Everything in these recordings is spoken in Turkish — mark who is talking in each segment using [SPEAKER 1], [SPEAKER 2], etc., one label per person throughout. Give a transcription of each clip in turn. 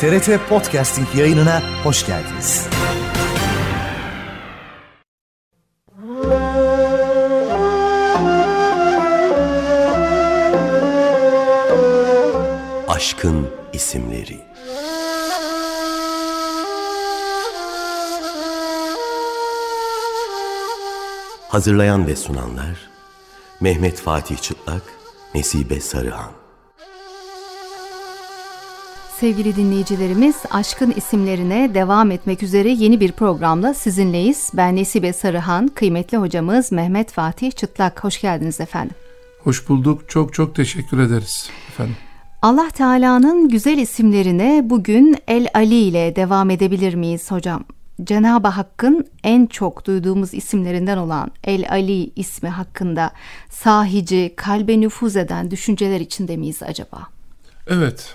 [SPEAKER 1] TRT Podcasting yayınına hoş geldiniz. Aşkın isimleri. Hazırlayan ve sunanlar Mehmet Fatih Çıtlak, Nesibe Sarıhan. Sevgili dinleyicilerimiz, Aşkın isimlerine devam etmek üzere yeni bir programla sizinleyiz. Ben Nesibe Sarıhan, kıymetli hocamız Mehmet Fatih Çıtlak. Hoş geldiniz efendim.
[SPEAKER 2] Hoş bulduk. Çok çok teşekkür ederiz efendim.
[SPEAKER 1] Allah Teala'nın güzel isimlerine bugün El Ali ile devam edebilir miyiz hocam? Cenab-ı Hakk'ın en çok duyduğumuz isimlerinden olan El Ali ismi hakkında sahici, kalbe nüfuz eden düşünceler içinde miyiz acaba?
[SPEAKER 2] Evet,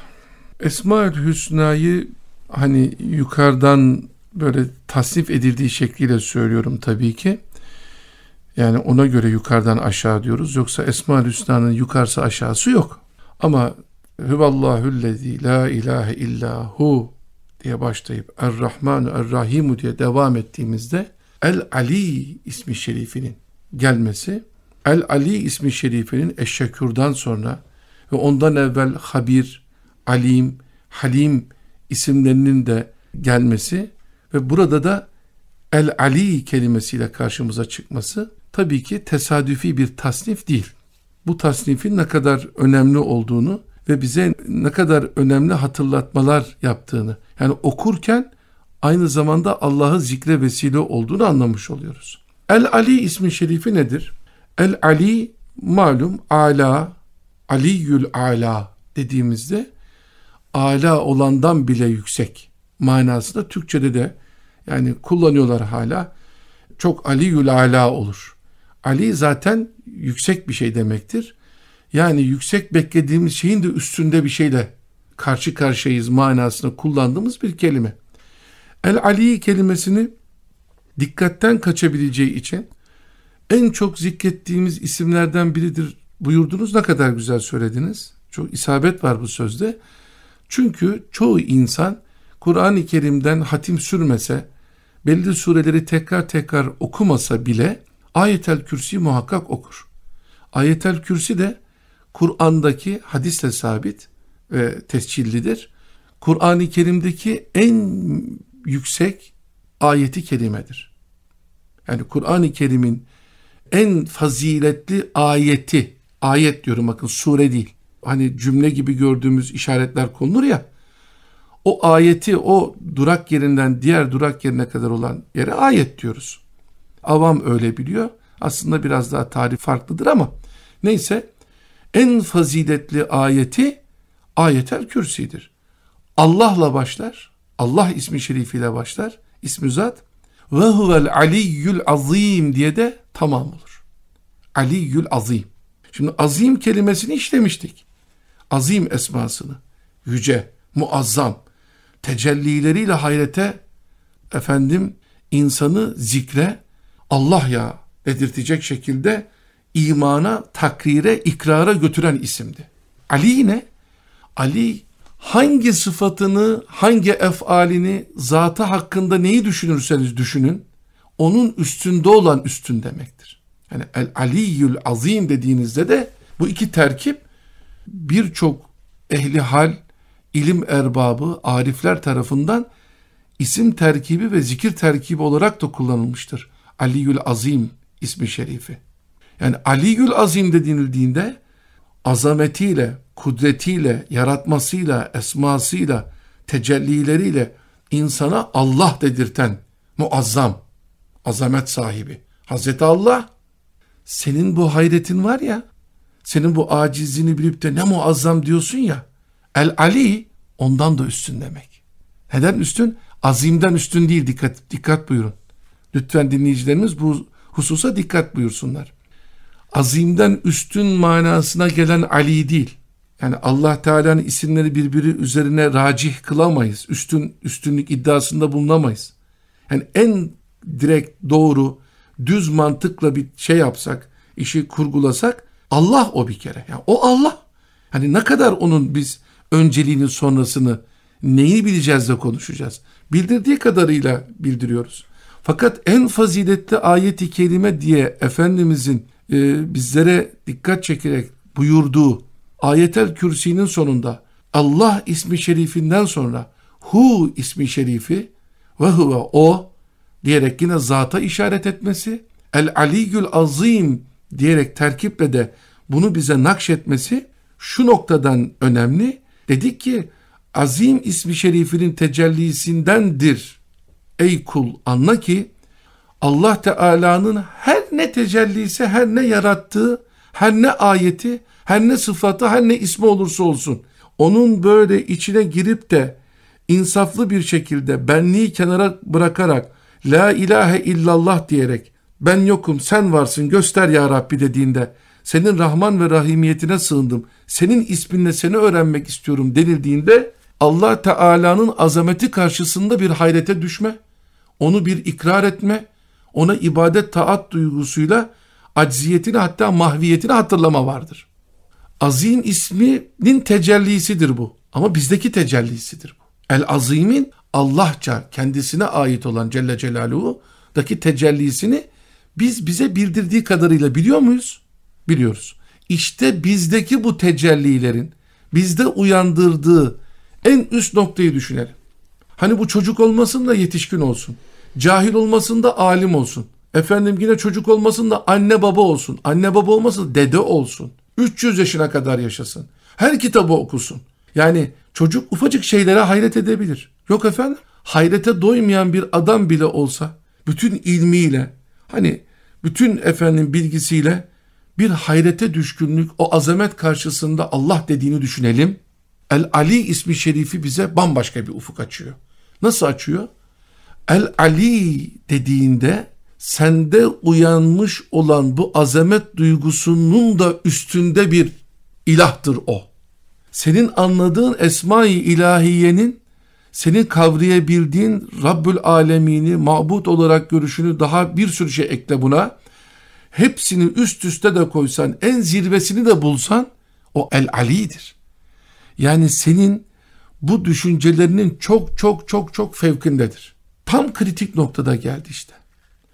[SPEAKER 2] Esma-ül Hüsna'yı hani yukarıdan böyle tasnif edildiği şekliyle söylüyorum tabii ki. Yani ona göre yukarıdan aşağı diyoruz. Yoksa Esma-ül Hüsna'nın yukarısı aşağısı yok. Ama Hüvallahüllezî la ilahe illa hu diye başlayıp Er-Rahmanu Er-Rahimu diye devam ettiğimizde El-Ali ismi şerifinin gelmesi El-Ali ismi şerifinin Eşşekür'den sonra ve ondan evvel Habir, Alim, Halim isimlerinin de gelmesi ve burada da El Ali kelimesiyle karşımıza çıkması tabii ki tesadüfi bir tasnif değil. Bu tasnifin ne kadar önemli olduğunu ve bize ne kadar önemli hatırlatmalar yaptığını yani okurken aynı zamanda Allah'ı zikre vesile olduğunu anlamış oluyoruz. El Ali ismi şerifi nedir? El Ali malum ala, aliyül ala dediğimizde ala olandan bile yüksek manasında Türkçe'de de yani kullanıyorlar hala. Çok aliyül ala olur. Ali zaten yüksek bir şey demektir. Yani yüksek beklediğimiz şeyin de üstünde bir şeyle karşı karşıyayız manasında kullandığımız bir kelime. El Ali kelimesini dikkatten kaçabileceği için en çok zikrettiğimiz isimlerden biridir buyurdunuz. Ne kadar güzel söylediniz. Çok isabet var bu sözde. Çünkü çoğu insan Kur'an-ı Kerim'den hatim sürmese, belli sureleri tekrar tekrar okumasa bile ayetel kürsi muhakkak okur. Ayetel kürsi de Kur'an'daki hadisle sabit ve tescillidir. Kur'an-ı Kerim'deki en yüksek ayeti kerimedir. Yani Kur'an-ı Kerim'in en faziletli ayeti, ayet diyorum bakın sure değil, hani cümle gibi gördüğümüz işaretler konulur ya. O ayeti o durak yerinden diğer durak yerine kadar olan yere ayet diyoruz. Avam öyle biliyor. Aslında biraz daha tarif farklıdır ama neyse en faziletli ayeti ayetel kürsidir. Allah'la başlar. Allah ismi şerifiyle başlar. İsmi zat. Ve huvel aliyyül azim diye de tamam olur. Aliyyül azim. Şimdi azim kelimesini işlemiştik azim esmasını, yüce, muazzam, tecellileriyle hayrete, efendim insanı zikre, Allah ya dedirtecek şekilde imana, takrire, ikrara götüren isimdi. Ali ne? Ali hangi sıfatını, hangi efalini, zatı hakkında neyi düşünürseniz düşünün, onun üstünde olan üstün demektir. Yani el aliyyül azim dediğinizde de bu iki terkip birçok ehli hal, ilim erbabı, arifler tarafından isim terkibi ve zikir terkibi olarak da kullanılmıştır. Aliyül Azim ismi şerifi. Yani Aliyül Azim de denildiğinde azametiyle, kudretiyle, yaratmasıyla, esmasıyla, tecellileriyle insana Allah dedirten muazzam, azamet sahibi. Hazreti Allah, senin bu hayretin var ya, senin bu acizliğini bilip de ne muazzam diyorsun ya. El Ali ondan da üstün demek. Neden üstün? Azimden üstün değil dikkat dikkat buyurun. Lütfen dinleyicilerimiz bu hususa dikkat buyursunlar. Azimden üstün manasına gelen Ali değil. Yani Allah Teala'nın isimleri birbiri üzerine racih kılamayız. Üstün üstünlük iddiasında bulunamayız. Yani en direkt doğru düz mantıkla bir şey yapsak, işi kurgulasak Allah o bir kere. Yani o Allah. Hani ne kadar onun biz önceliğinin sonrasını neyi bileceğiz de konuşacağız. Bildirdiği kadarıyla bildiriyoruz. Fakat en faziletli ayet-i kerime diye Efendimizin e, bizlere dikkat çekerek buyurduğu ayetel kürsinin sonunda Allah ismi şerifinden sonra Hu ismi şerifi ve huve o diyerek yine zata işaret etmesi El Aliyyül Azim diyerek terkiple de bunu bize nakşetmesi şu noktadan önemli. Dedik ki azim ismi şerifinin tecellisindendir. Ey kul anla ki Allah Teala'nın her ne tecellisi, her ne yarattığı, her ne ayeti, her ne sıfatı, her ne ismi olursa olsun, onun böyle içine girip de insaflı bir şekilde benliği kenara bırakarak, La ilahe illallah diyerek, ben yokum sen varsın göster ya Rabbi dediğinde senin Rahman ve Rahimiyetine sığındım senin isminle seni öğrenmek istiyorum denildiğinde Allah Teala'nın azameti karşısında bir hayrete düşme, onu bir ikrar etme, ona ibadet taat duygusuyla acziyetini hatta mahviyetini hatırlama vardır. Azim isminin tecellisidir bu ama bizdeki tecellisidir bu. El Azim'in Allahça kendisine ait olan Celle Celaluhu'daki tecellisini biz bize bildirdiği kadarıyla biliyor muyuz? Biliyoruz. İşte bizdeki bu tecellilerin bizde uyandırdığı en üst noktayı düşünelim. Hani bu çocuk olmasın da yetişkin olsun. Cahil olmasın da alim olsun. Efendim yine çocuk olmasın da anne baba olsun. Anne baba olmasın dede olsun. 300 yaşına kadar yaşasın. Her kitabı okusun. Yani çocuk ufacık şeylere hayret edebilir. Yok efendim hayrete doymayan bir adam bile olsa bütün ilmiyle, Hani bütün efendim bilgisiyle bir hayrete düşkünlük o azamet karşısında Allah dediğini düşünelim. El Ali ismi şerifi bize bambaşka bir ufuk açıyor. Nasıl açıyor? El Ali dediğinde sende uyanmış olan bu azamet duygusunun da üstünde bir ilahtır o. Senin anladığın Esma-i İlahiye'nin senin kavrayabildiğin Rabbül Alemini mabut olarak görüşünü daha bir sürü şey ekle buna. Hepsini üst üste de koysan, en zirvesini de bulsan o El Ali'dir. Yani senin bu düşüncelerinin çok çok çok çok fevkindedir. Tam kritik noktada geldi işte.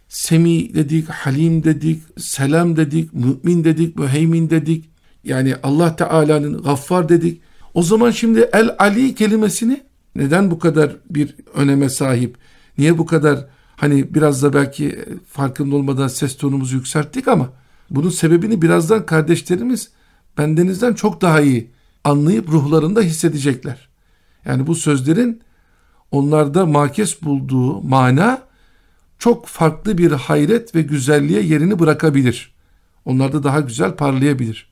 [SPEAKER 2] Semi dedik, Halim dedik, Selam dedik, Mümin dedik, Müheymin dedik. Yani Allah Teala'nın Gaffar dedik. O zaman şimdi El Ali kelimesini neden bu kadar bir öneme sahip? Niye bu kadar hani biraz da belki farkında olmadan ses tonumuzu yükselttik ama bunun sebebini birazdan kardeşlerimiz bendenizden çok daha iyi anlayıp ruhlarında hissedecekler. Yani bu sözlerin onlarda makes bulduğu mana çok farklı bir hayret ve güzelliğe yerini bırakabilir. Onlarda daha güzel parlayabilir.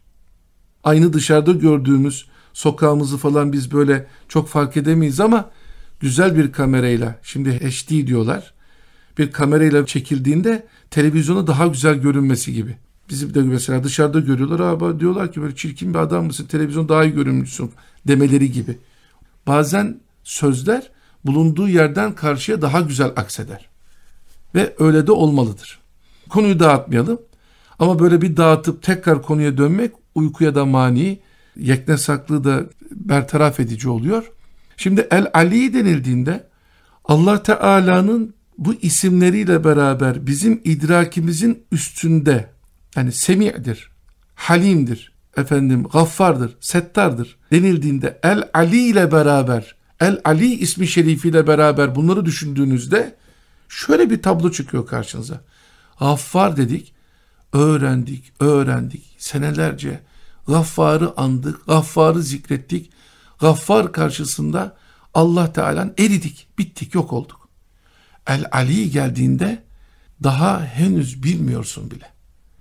[SPEAKER 2] Aynı dışarıda gördüğümüz sokağımızı falan biz böyle çok fark edemeyiz ama güzel bir kamerayla şimdi HD diyorlar. Bir kamerayla çekildiğinde televizyona daha güzel görünmesi gibi. Bizi de mesela dışarıda görüyorlar abi diyorlar ki böyle çirkin bir adam mısın televizyon daha iyi görünmüşsün demeleri gibi. Bazen sözler bulunduğu yerden karşıya daha güzel akseder. Ve öyle de olmalıdır. Konuyu dağıtmayalım ama böyle bir dağıtıp tekrar konuya dönmek uykuya da mani, yekne da bertaraf edici oluyor. Şimdi El Ali denildiğinde Allah Teala'nın bu isimleriyle beraber bizim idrakimizin üstünde yani semi'dir, halimdir, efendim gaffardır, settardır denildiğinde El Ali ile beraber El Ali ismi şerifiyle beraber bunları düşündüğünüzde şöyle bir tablo çıkıyor karşınıza. Gaffar dedik, öğrendik, öğrendik senelerce Gaffar'ı andık, Gaffar'ı zikrettik. Gaffar karşısında Allah Teala'nın eridik, bittik, yok olduk. El Ali geldiğinde daha henüz bilmiyorsun bile.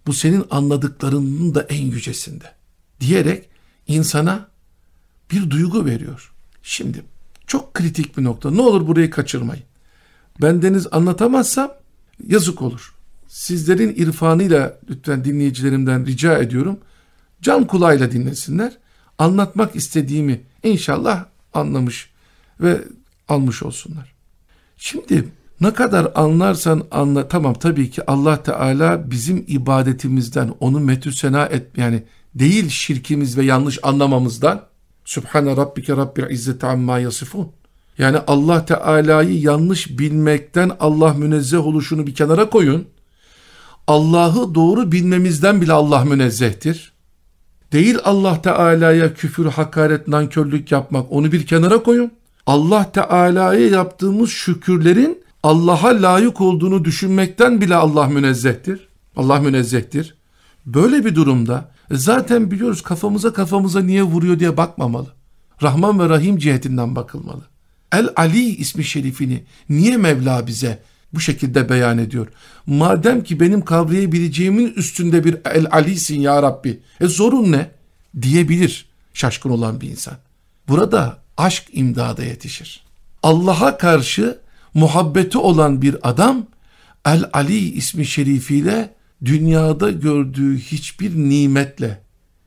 [SPEAKER 2] Bu senin anladıklarının da en yücesinde. Diyerek insana bir duygu veriyor. Şimdi çok kritik bir nokta. Ne olur burayı kaçırmayın. Bendeniz anlatamazsam yazık olur. Sizlerin irfanıyla lütfen dinleyicilerimden rica ediyorum can kulağıyla dinlesinler. Anlatmak istediğimi inşallah anlamış ve almış olsunlar. Şimdi ne kadar anlarsan anla tamam tabii ki Allah Teala bizim ibadetimizden onu metüsena et yani değil şirkimiz ve yanlış anlamamızdan Sübhane Rabbike Rabbil İzzeti Amma Yasifun yani Allah Teala'yı yanlış bilmekten Allah münezzeh oluşunu bir kenara koyun. Allah'ı doğru bilmemizden bile Allah münezzehtir. Değil Allah Teala'ya küfür, hakaret, nankörlük yapmak. Onu bir kenara koyun. Allah Teala'ya yaptığımız şükürlerin Allah'a layık olduğunu düşünmekten bile Allah münezzehtir. Allah münezzehtir. Böyle bir durumda zaten biliyoruz kafamıza kafamıza niye vuruyor diye bakmamalı. Rahman ve Rahim cihetinden bakılmalı. El Ali ismi şerifini niye Mevla bize bu şekilde beyan ediyor. Madem ki benim kavrayabileceğimin üstünde bir el alisin ya Rabbi. E zorun ne? Diyebilir şaşkın olan bir insan. Burada aşk imdada yetişir. Allah'a karşı muhabbeti olan bir adam El Ali ismi şerifiyle dünyada gördüğü hiçbir nimetle,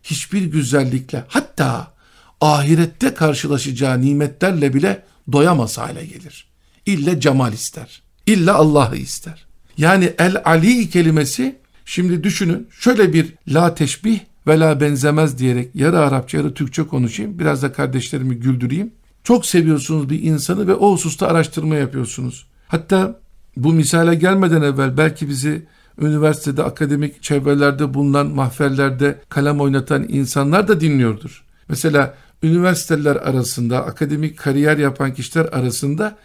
[SPEAKER 2] hiçbir güzellikle hatta ahirette karşılaşacağı nimetlerle bile doyamaz hale gelir. İlle cemal ister. İlla Allah'ı ister. Yani el ali kelimesi şimdi düşünün şöyle bir la teşbih ve la benzemez diyerek yarı Arapça yarı Türkçe konuşayım. Biraz da kardeşlerimi güldüreyim. Çok seviyorsunuz bir insanı ve o hususta araştırma yapıyorsunuz. Hatta bu misale gelmeden evvel belki bizi üniversitede, akademik çevrelerde bulunan mahferlerde kalem oynatan insanlar da dinliyordur. Mesela üniversiteler arasında, akademik kariyer yapan kişiler arasında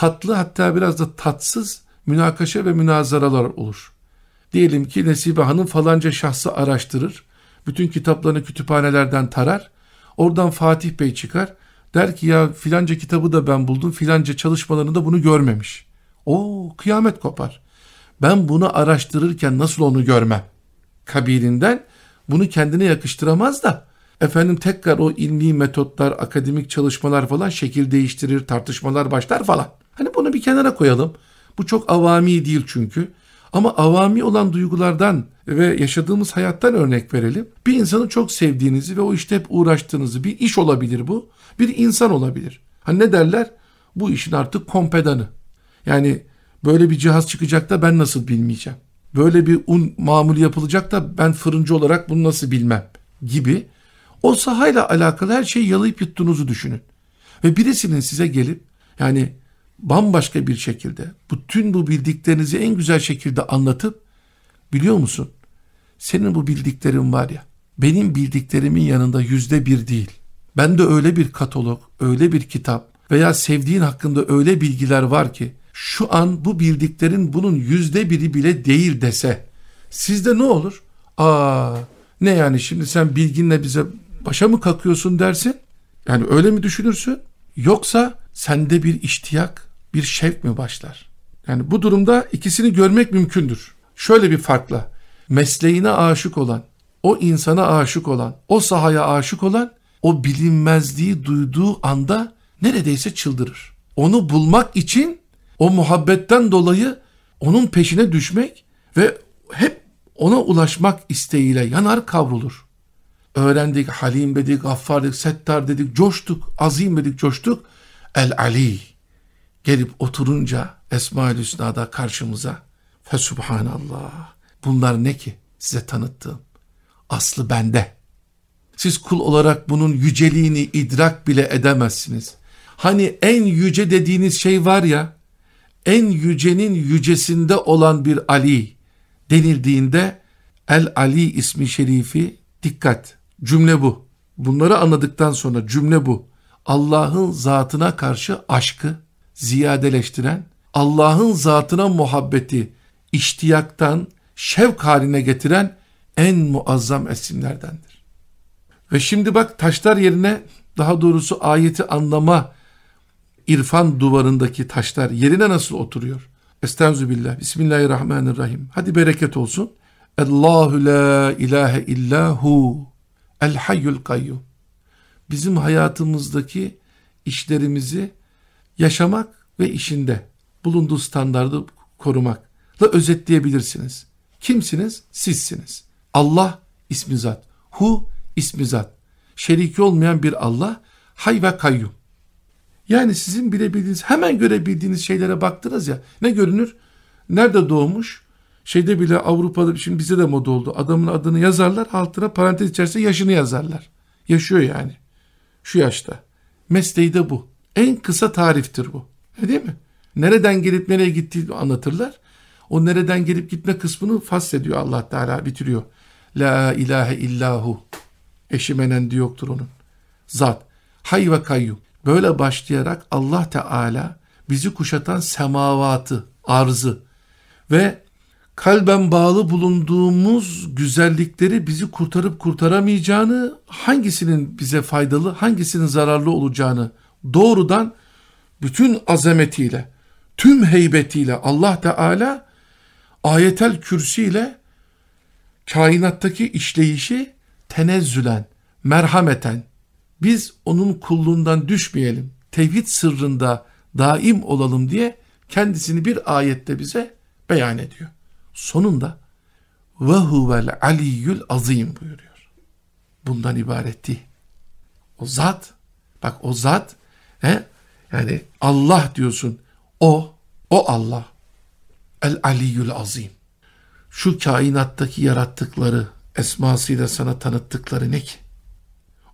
[SPEAKER 2] tatlı hatta biraz da tatsız münakaşa ve münazaralar olur. Diyelim ki Nesibe Hanım falanca şahsı araştırır, bütün kitaplarını kütüphanelerden tarar, oradan Fatih Bey çıkar, der ki ya filanca kitabı da ben buldum, filanca çalışmalarını da bunu görmemiş. O kıyamet kopar. Ben bunu araştırırken nasıl onu görmem? Kabirinden bunu kendine yakıştıramaz da efendim tekrar o ilmi metotlar, akademik çalışmalar falan şekil değiştirir, tartışmalar başlar falan. Hani bunu bir kenara koyalım. Bu çok avami değil çünkü. Ama avami olan duygulardan ve yaşadığımız hayattan örnek verelim. Bir insanı çok sevdiğinizi ve o işte hep uğraştığınızı bir iş olabilir bu. Bir insan olabilir. Hani ne derler? Bu işin artık kompedanı. Yani böyle bir cihaz çıkacak da ben nasıl bilmeyeceğim. Böyle bir un mamulü yapılacak da ben fırıncı olarak bunu nasıl bilmem gibi. O sahayla alakalı her şeyi yalayıp yuttuğunuzu düşünün. Ve birisinin size gelip yani bambaşka bir şekilde bütün bu bildiklerinizi en güzel şekilde anlatıp biliyor musun? Senin bu bildiklerin var ya benim bildiklerimin yanında yüzde bir değil. Ben de öyle bir katalog, öyle bir kitap veya sevdiğin hakkında öyle bilgiler var ki şu an bu bildiklerin bunun yüzde biri bile değil dese sizde ne olur? Aa ne yani şimdi sen bilginle bize başa mı kakıyorsun dersin? Yani öyle mi düşünürsün? Yoksa sende bir iştiyak, bir şevk mi başlar? Yani bu durumda ikisini görmek mümkündür. Şöyle bir farkla mesleğine aşık olan, o insana aşık olan, o sahaya aşık olan o bilinmezliği duyduğu anda neredeyse çıldırır. Onu bulmak için o muhabbetten dolayı onun peşine düşmek ve hep ona ulaşmak isteğiyle yanar kavrulur. Öğrendik, Halim dedik, Gaffar dedik, Settar dedik, coştuk, Azim dedik, coştuk. El Ali gelip oturunca Esma-ül Hüsna'da karşımıza Fesubhanallah. Bunlar ne ki size tanıttığım? Aslı bende. Siz kul olarak bunun yüceliğini idrak bile edemezsiniz. Hani en yüce dediğiniz şey var ya, en yücenin yücesinde olan bir Ali denildiğinde El Ali ismi şerifi dikkat cümle bu. Bunları anladıktan sonra cümle bu. Allah'ın zatına karşı aşkı ziyadeleştiren, Allah'ın zatına muhabbeti iştiyaktan şevk haline getiren en muazzam esimlerdendir. Ve şimdi bak taşlar yerine daha doğrusu ayeti anlama irfan duvarındaki taşlar yerine nasıl oturuyor? Estenzu billah. Bismillahirrahmanirrahim. Hadi bereket olsun. Allahu la ilahe illahu el hayyul kayyum. Bizim hayatımızdaki işlerimizi yaşamak ve işinde bulunduğu standardı korumakla özetleyebilirsiniz. Kimsiniz? Sizsiniz. Allah ismi zat. Hu ismi zat. Şeriki olmayan bir Allah. Hay ve kayyum. Yani sizin bilebildiğiniz, hemen görebildiğiniz şeylere baktınız ya. Ne görünür? Nerede doğmuş? Şeyde bile Avrupa'da, şimdi bize de moda oldu. Adamın adını yazarlar, altına parantez içerisinde yaşını yazarlar. Yaşıyor yani. Şu yaşta. Mesleği de bu. En kısa tariftir bu. Değil mi? Nereden gelip nereye gittiğini anlatırlar. O nereden gelip gitme kısmını faslediyor Allah Teala bitiriyor. La ilahe illahu. Eşi menendi yoktur onun. Zat. Hay ve kayyum. Böyle başlayarak Allah Teala bizi kuşatan semavatı, arzı ve kalben bağlı bulunduğumuz güzellikleri bizi kurtarıp kurtaramayacağını, hangisinin bize faydalı, hangisinin zararlı olacağını doğrudan bütün azametiyle, tüm heybetiyle Allah Teala ayetel kürsi ile kainattaki işleyişi tenezzülen, merhameten biz onun kulluğundan düşmeyelim, tevhid sırrında daim olalım diye kendisini bir ayette bize beyan ediyor. Sonunda ve huvel aliyyül azim buyuruyor. Bundan ibaret değil. O zat, bak o zat He? Yani Allah diyorsun. O, o Allah. El Aliyyül Azim. Şu kainattaki yarattıkları, esmasıyla sana tanıttıkları ne ki?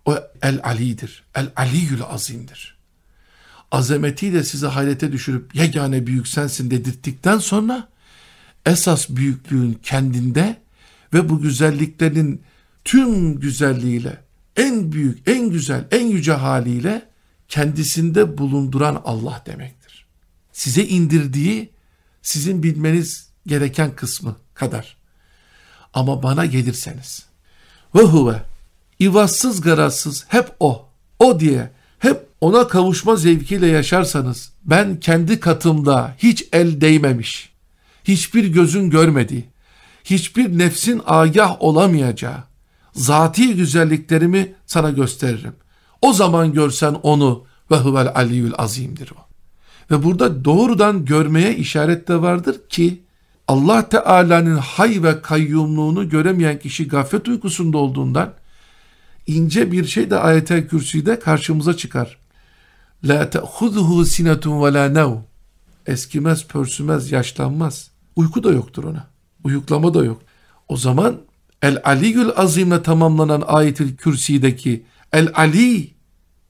[SPEAKER 2] O El Ali'dir. El Aliyyül Azim'dir. Azametiyle sizi hayrete düşürüp yegane büyük sensin dedirttikten sonra esas büyüklüğün kendinde ve bu güzelliklerin tüm güzelliğiyle en büyük, en güzel, en yüce haliyle kendisinde bulunduran Allah demektir. Size indirdiği sizin bilmeniz gereken kısmı kadar. Ama bana gelirseniz ve huve ivazsız garasız hep o, o diye hep ona kavuşma zevkiyle yaşarsanız ben kendi katımda hiç el değmemiş, hiçbir gözün görmediği, hiçbir nefsin agah olamayacağı, zati güzelliklerimi sana gösteririm. O zaman görsen onu ve huvel aliyyül azimdir o. Ve burada doğrudan görmeye işaret de vardır ki Allah Teala'nın hay ve kayyumluğunu göremeyen kişi gaflet uykusunda olduğundan ince bir şey de ayet ayete kürsüde karşımıza çıkar. La te'hudhu sinetun ve la nev. Eskimez, pörsümez, yaşlanmaz. Uyku da yoktur ona. Uyuklama da yok. O zaman El Aliül Azim'le tamamlanan ayet ayetil kürsüdeki El Ali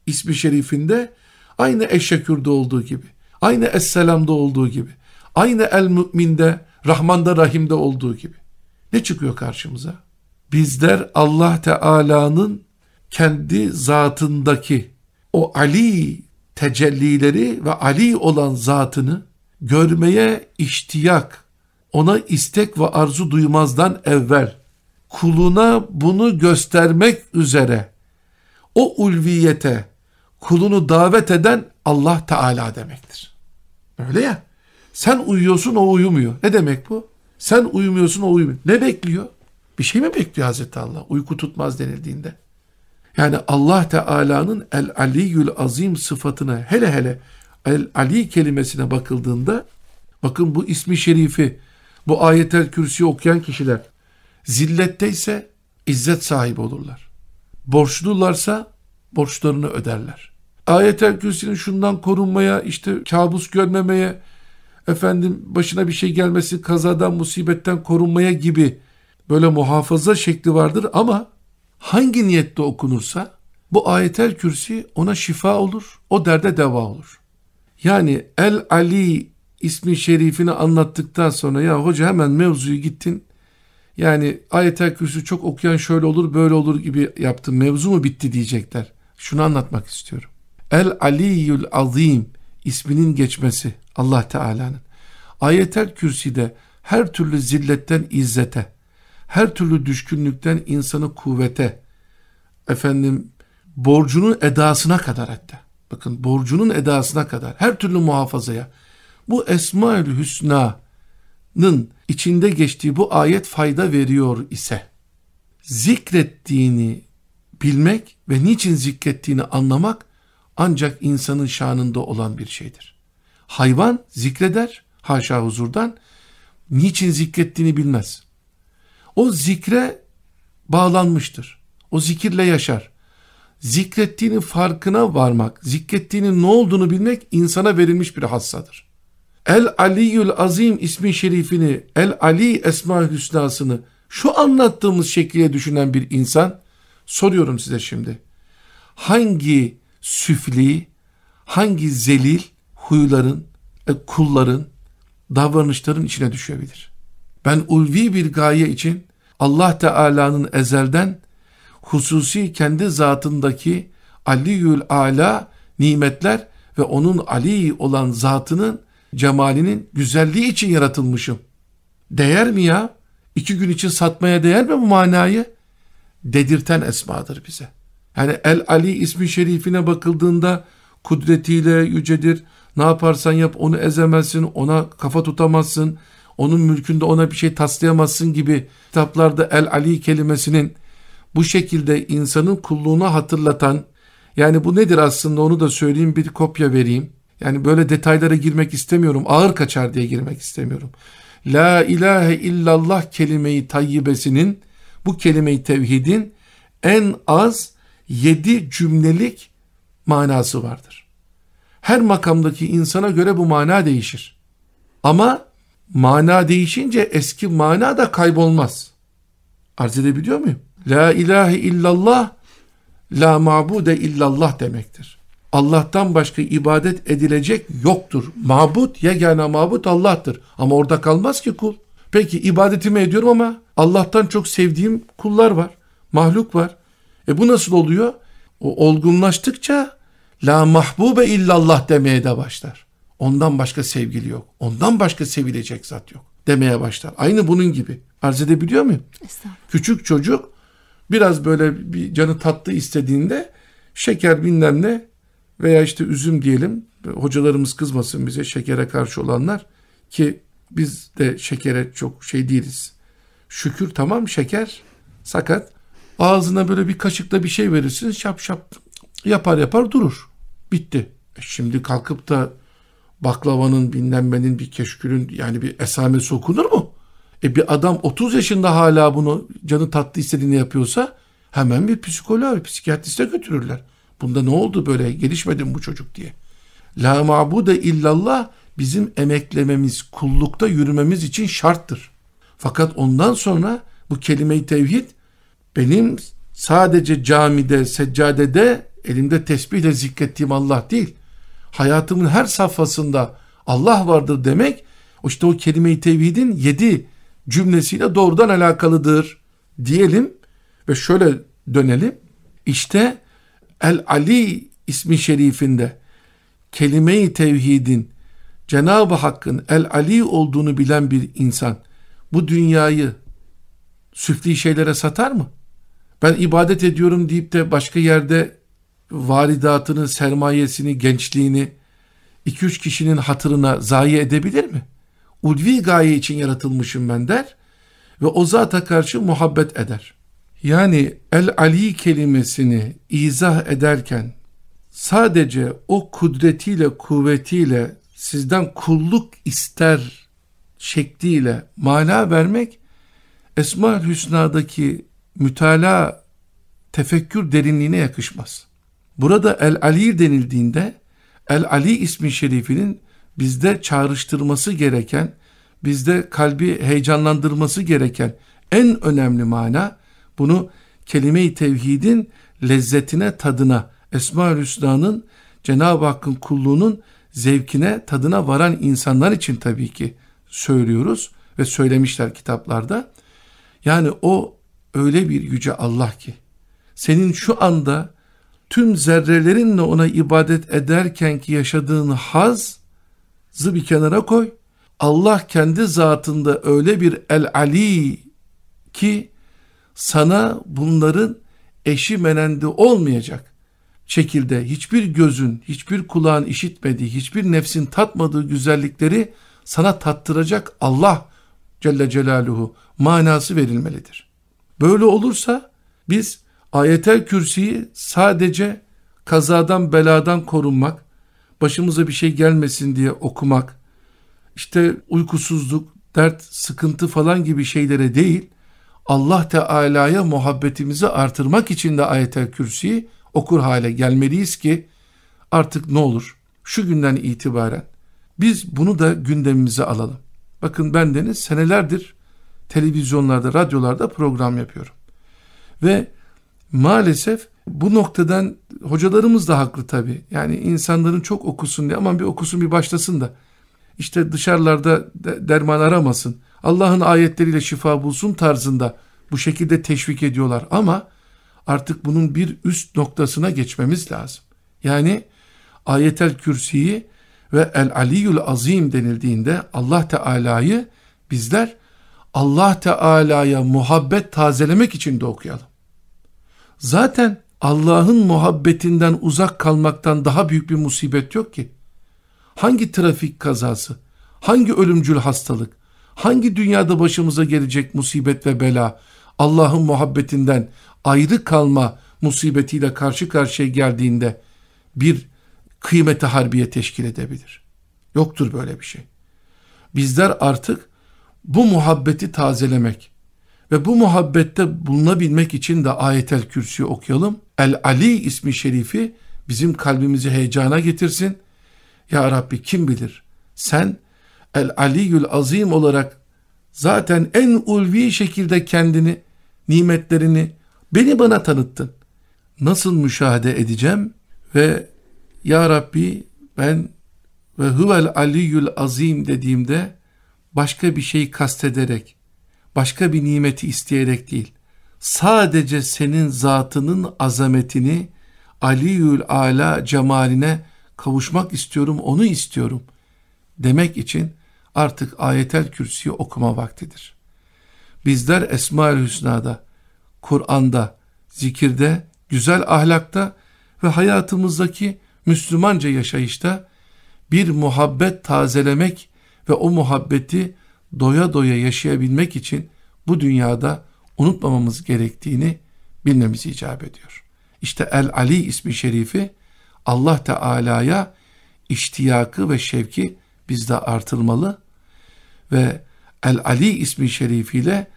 [SPEAKER 2] ismi şerifinde aynı Eşşekür'de olduğu gibi, aynı Esselam'da olduğu gibi, aynı El Mü'minde, Rahman'da Rahim'de olduğu gibi. Ne çıkıyor karşımıza? Bizler Allah Teala'nın kendi zatındaki o Ali tecellileri ve Ali olan zatını görmeye iştiyak, ona istek ve arzu duymazdan evvel kuluna bunu göstermek üzere o ulviyete, kulunu davet eden Allah Teala demektir. Öyle ya. Sen uyuyorsun o uyumuyor. Ne demek bu? Sen uyumuyorsun o uyumuyor. Ne bekliyor? Bir şey mi bekliyor Hazreti Allah? Uyku tutmaz denildiğinde. Yani Allah Teala'nın El Aliyyül Azim sıfatına hele hele El Ali kelimesine bakıldığında bakın bu ismi şerifi bu ayetel kürsi okuyan kişiler zilletteyse izzet sahibi olurlar. Borçlularsa borçlarını öderler. Ayet-el Kürsi'nin şundan korunmaya, işte kabus görmemeye, efendim başına bir şey gelmesi, kazadan, musibetten korunmaya gibi böyle muhafaza şekli vardır ama hangi niyette okunursa bu ayetel kürsi ona şifa olur, o derde deva olur. Yani El Ali ismi şerifini anlattıktan sonra ya hoca hemen mevzuyu gittin. Yani ayetel kürsü çok okuyan şöyle olur böyle olur gibi yaptın mevzu mu bitti diyecekler şunu anlatmak istiyorum. El Aliyyül Azim isminin geçmesi Allah Teala'nın. Ayetel Kürsi'de her türlü zilletten izzete, her türlü düşkünlükten insanı kuvvete, efendim borcunun edasına kadar hatta. Bakın borcunun edasına kadar her türlü muhafazaya. Bu Esma-ül Hüsna'nın içinde geçtiği bu ayet fayda veriyor ise zikrettiğini bilmek ve niçin zikrettiğini anlamak ancak insanın şanında olan bir şeydir. Hayvan zikreder, haşa huzurdan, niçin zikrettiğini bilmez. O zikre bağlanmıştır. O zikirle yaşar. Zikrettiğinin farkına varmak, zikrettiğinin ne olduğunu bilmek insana verilmiş bir hassadır. El Aliyyül Azim ismin şerifini, El Ali Esma Hüsnasını şu anlattığımız şekilde düşünen bir insan, Soruyorum size şimdi. Hangi süfli, hangi zelil huyların, e, kulların, davranışların içine düşebilir? Ben ulvi bir gaye için Allah Teala'nın ezelden hususi kendi zatındaki aliyül ala nimetler ve onun Ali olan zatının cemalinin güzelliği için yaratılmışım. Değer mi ya? İki gün için satmaya değer mi bu manayı? dedirten esmadır bize. Yani El Ali ismi şerifine bakıldığında kudretiyle yücedir. Ne yaparsan yap onu ezemezsin, ona kafa tutamazsın, onun mülkünde ona bir şey taslayamazsın gibi kitaplarda El Ali kelimesinin bu şekilde insanın kulluğuna hatırlatan, yani bu nedir aslında onu da söyleyeyim bir kopya vereyim. Yani böyle detaylara girmek istemiyorum, ağır kaçar diye girmek istemiyorum. La ilahe illallah kelimeyi tayyibesinin bu kelime-i tevhidin en az yedi cümlelik manası vardır. Her makamdaki insana göre bu mana değişir. Ama mana değişince eski mana da kaybolmaz. Arz edebiliyor muyum? La ilahe illallah, la mabude illallah demektir. Allah'tan başka ibadet edilecek yoktur. Mabut, yegane mabut Allah'tır. Ama orada kalmaz ki kul. Peki ibadetimi ediyorum ama Allah'tan çok sevdiğim kullar var, mahluk var. E bu nasıl oluyor? O olgunlaştıkça la mahbube illallah demeye de başlar. Ondan başka sevgili yok. Ondan başka sevilecek zat yok demeye başlar. Aynı bunun gibi. Arz edebiliyor muyum? Küçük çocuk biraz böyle bir canı tatlı istediğinde şeker bilmem ne veya işte üzüm diyelim. Hocalarımız kızmasın bize şekere karşı olanlar ki biz de şekere çok şey değiliz Şükür tamam şeker sakat. Ağzına böyle bir kaşıkla bir şey verirsin, şap şap yapar yapar durur. Bitti. E şimdi kalkıp da baklavanın bilinmenin bir keşkülün yani bir esamesi okunur mu? E bir adam 30 yaşında hala bunu canı tatlı istediğini yapıyorsa hemen bir psikoloğa, bir psikiyatriste götürürler. Bunda ne oldu böyle gelişmedi mi bu çocuk diye. La mabude illallah bizim emeklememiz, kullukta yürümemiz için şarttır. Fakat ondan sonra bu kelime-i tevhid benim sadece camide, seccadede elimde tesbihle zikrettiğim Allah değil. Hayatımın her safhasında Allah vardır demek işte o kelime-i tevhidin yedi cümlesiyle doğrudan alakalıdır diyelim ve şöyle dönelim. İşte El Ali ismi şerifinde kelime-i tevhidin Cenab-ı Hakk'ın El Ali olduğunu bilen bir insan bu dünyayı süfli şeylere satar mı? Ben ibadet ediyorum deyip de başka yerde varidatını, sermayesini, gençliğini 2-3 kişinin hatırına zayi edebilir mi? Ulvi gaye için yaratılmışım ben der ve o zata karşı muhabbet eder. Yani el-ali kelimesini izah ederken sadece o kudretiyle, kuvvetiyle sizden kulluk ister şekliyle mana vermek Esma Hüsna'daki mütala tefekkür derinliğine yakışmaz. Burada El Ali denildiğinde El Ali ismi şerifinin bizde çağrıştırması gereken, bizde kalbi heyecanlandırması gereken en önemli mana bunu kelime-i tevhidin lezzetine, tadına, Esma-ül Hüsna'nın Cenab-ı Hakk'ın kulluğunun zevkine, tadına varan insanlar için tabii ki söylüyoruz ve söylemişler kitaplarda. Yani o öyle bir yüce Allah ki senin şu anda tüm zerrelerinle ona ibadet ederken ki yaşadığın haz zı bir kenara koy. Allah kendi zatında öyle bir el ali ki sana bunların eşi menendi olmayacak şekilde hiçbir gözün, hiçbir kulağın işitmediği, hiçbir nefsin tatmadığı güzellikleri sana tattıracak Allah Celle Celaluhu manası verilmelidir. Böyle olursa biz ayetel Kürsüyü sadece kazadan beladan korunmak, başımıza bir şey gelmesin diye okumak, işte uykusuzluk, dert, sıkıntı falan gibi şeylere değil, Allah Teala'ya muhabbetimizi artırmak için de ayetel Kürsüyü okur hale gelmeliyiz ki artık ne olur şu günden itibaren biz bunu da gündemimize alalım. Bakın ben deniz senelerdir televizyonlarda, radyolarda program yapıyorum. Ve maalesef bu noktadan hocalarımız da haklı tabii. Yani insanların çok okusun diye aman bir okusun bir başlasın da işte dışarılarda derman aramasın. Allah'ın ayetleriyle şifa bulsun tarzında bu şekilde teşvik ediyorlar ama artık bunun bir üst noktasına geçmemiz lazım. Yani ayetel kürsüyü ve El Aliyyul Azim denildiğinde Allah Teala'yı bizler Allah Teala'ya muhabbet tazelemek için de okuyalım. Zaten Allah'ın muhabbetinden uzak kalmaktan daha büyük bir musibet yok ki. Hangi trafik kazası, hangi ölümcül hastalık, hangi dünyada başımıza gelecek musibet ve bela, Allah'ın muhabbetinden ayrı kalma musibetiyle karşı karşıya geldiğinde bir kıymeti harbiye teşkil edebilir. Yoktur böyle bir şey. Bizler artık bu muhabbeti tazelemek ve bu muhabbette bulunabilmek için de ayetel kürsüyü okuyalım. El Ali ismi şerifi bizim kalbimizi heyecana getirsin. Ya Rabbi kim bilir sen El Aliyyül Azim olarak zaten en ulvi şekilde kendini, nimetlerini beni bana tanıttın. Nasıl müşahede edeceğim ve ya Rabbi ben ve huvel aliyyül azim dediğimde başka bir şey kastederek, başka bir nimeti isteyerek değil, sadece senin zatının azametini, aliyyül ala cemaline kavuşmak istiyorum, onu istiyorum demek için artık ayetel kürsüyü okuma vaktidir. Bizler Esma-ül Hüsna'da, Kur'an'da, zikirde, güzel ahlakta ve hayatımızdaki Müslümanca yaşayışta bir muhabbet tazelemek ve o muhabbeti doya doya yaşayabilmek için bu dünyada unutmamamız gerektiğini bilmemiz icap ediyor. İşte El Ali ismi şerifi Allah Teala'ya iştiyakı ve şevki bizde artılmalı ve El Ali ismi şerifiyle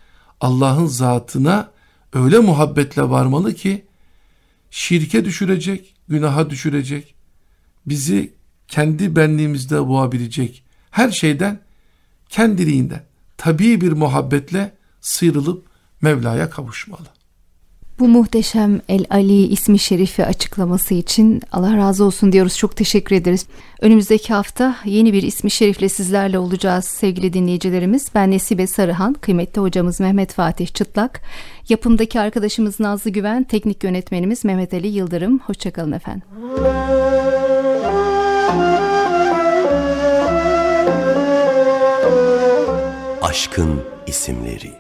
[SPEAKER 2] Allah'ın zatına öyle muhabbetle varmalı ki şirke düşürecek, günaha düşürecek, bizi kendi benliğimizde boğabilecek her şeyden kendiliğinden tabii bir muhabbetle sıyrılıp Mevla'ya kavuşmalı.
[SPEAKER 1] Bu muhteşem El Ali ismi şerifi açıklaması için Allah razı olsun diyoruz. Çok teşekkür ederiz. Önümüzdeki hafta yeni bir ismi şerifle sizlerle olacağız sevgili dinleyicilerimiz. Ben Nesibe Sarıhan, kıymetli hocamız Mehmet Fatih Çıtlak, yapımdaki arkadaşımız Nazlı Güven, teknik yönetmenimiz Mehmet Ali Yıldırım. Hoşçakalın efendim. Aşkın isimleri.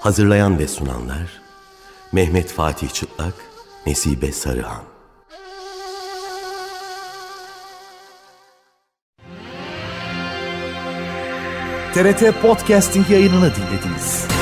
[SPEAKER 1] Hazırlayan ve sunanlar Mehmet Fatih Çıtlak, Nesibe Sarıhan.
[SPEAKER 2] TRT Podcasting yayınını dinlediniz.